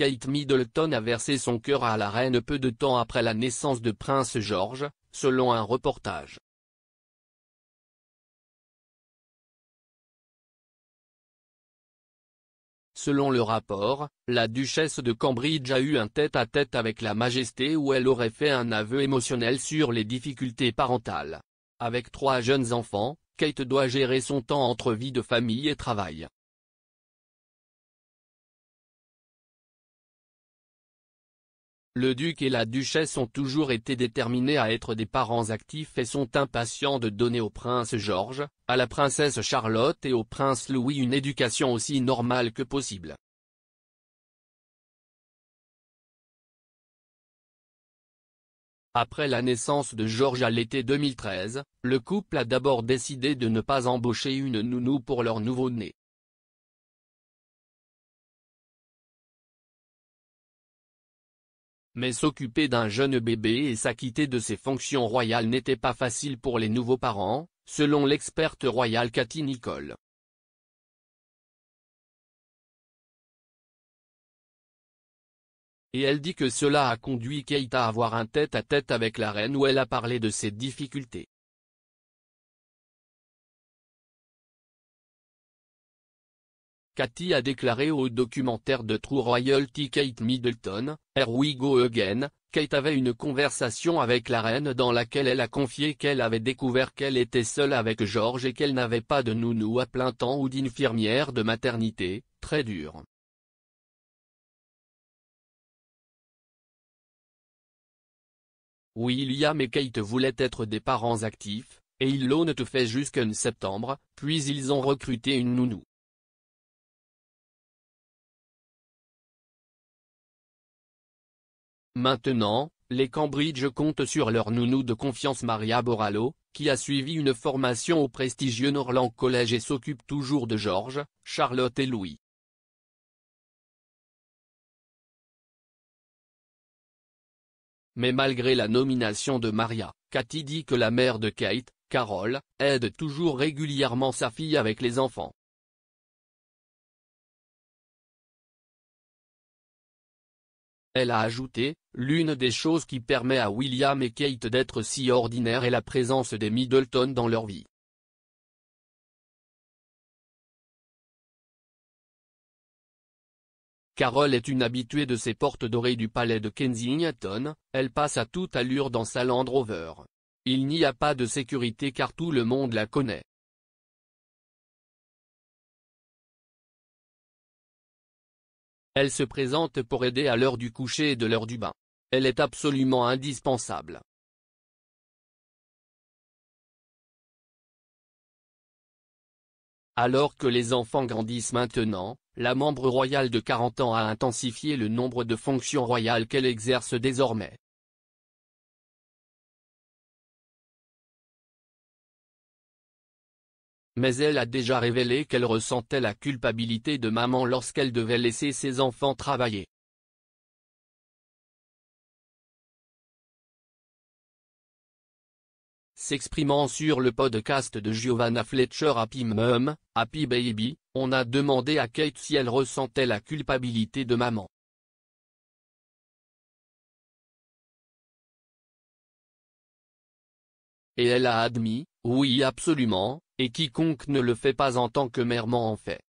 Kate Middleton a versé son cœur à la reine peu de temps après la naissance de Prince George, selon un reportage. Selon le rapport, la duchesse de Cambridge a eu un tête-à-tête avec la majesté où elle aurait fait un aveu émotionnel sur les difficultés parentales. Avec trois jeunes enfants, Kate doit gérer son temps entre vie de famille et travail. le duc et la duchesse ont toujours été déterminés à être des parents actifs et sont impatients de donner au prince Georges, à la princesse Charlotte et au prince Louis une éducation aussi normale que possible. Après la naissance de Georges à l'été 2013, le couple a d'abord décidé de ne pas embaucher une nounou pour leur nouveau-né. Mais s'occuper d'un jeune bébé et s'acquitter de ses fonctions royales n'était pas facile pour les nouveaux parents, selon l'experte royale Cathy Nicole. Et elle dit que cela a conduit Keita à avoir un tête-à-tête -tête avec la reine où elle a parlé de ses difficultés. Cathy a déclaré au documentaire de True Royalty Kate Middleton, Here we go again, Kate avait une conversation avec la reine dans laquelle elle a confié qu'elle avait découvert qu'elle était seule avec George et qu'elle n'avait pas de nounou à plein temps ou d'infirmière de maternité, très dur. William et Kate voulaient être des parents actifs, et ils l'ont fait jusqu'en septembre, puis ils ont recruté une nounou. Maintenant, les Cambridge comptent sur leur nounou de confiance Maria Borallo, qui a suivi une formation au prestigieux Norland College et s'occupe toujours de George, Charlotte et Louis. Mais malgré la nomination de Maria, Cathy dit que la mère de Kate, Carole, aide toujours régulièrement sa fille avec les enfants. Elle a ajouté, l'une des choses qui permet à William et Kate d'être si ordinaires est la présence des Middleton dans leur vie. Carole est une habituée de ces portes dorées du palais de Kensington, elle passe à toute allure dans sa Land Rover. Il n'y a pas de sécurité car tout le monde la connaît. Elle se présente pour aider à l'heure du coucher et de l'heure du bain. Elle est absolument indispensable. Alors que les enfants grandissent maintenant, la membre royale de 40 ans a intensifié le nombre de fonctions royales qu'elle exerce désormais. mais elle a déjà révélé qu'elle ressentait la culpabilité de maman lorsqu'elle devait laisser ses enfants travailler. S'exprimant sur le podcast de Giovanna Fletcher Happy Mum, Happy Baby, on a demandé à Kate si elle ressentait la culpabilité de maman. et elle a admis, oui absolument, et quiconque ne le fait pas en tant que mèrement en fait.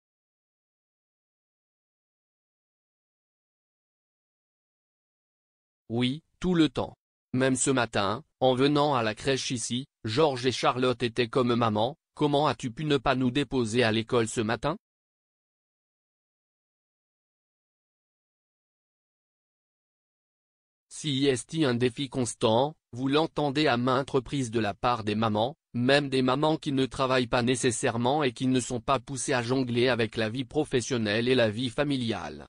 Oui, tout le temps. Même ce matin, en venant à la crèche ici, Georges et Charlotte étaient comme maman, comment as-tu pu ne pas nous déposer à l'école ce matin Si est-il un défi constant, vous l'entendez à maintes reprises de la part des mamans, même des mamans qui ne travaillent pas nécessairement et qui ne sont pas poussées à jongler avec la vie professionnelle et la vie familiale.